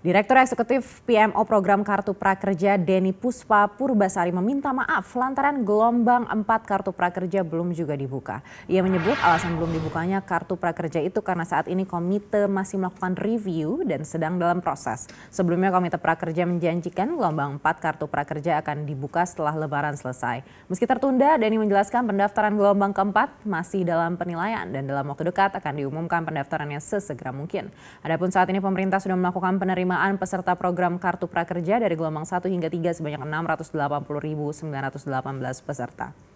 Direktur Eksekutif PMO Program Kartu Prakerja Denny Puspa Purbasari meminta maaf lantaran gelombang 4 kartu prakerja belum juga dibuka. Ia menyebut alasan belum dibukanya kartu prakerja itu karena saat ini komite masih melakukan review dan sedang dalam proses. Sebelumnya komite prakerja menjanjikan gelombang 4 kartu prakerja akan dibuka setelah lebaran selesai. Meski tertunda, Denny menjelaskan pendaftaran gelombang keempat masih dalam penilaian dan dalam waktu dekat akan diumumkan pendaftarannya sesegera mungkin. Adapun saat ini pemerintah sudah melakukan penerimaan penerimaan peserta program Kartu Prakerja dari gelombang 1 hingga 3 sebanyak 680.918 peserta.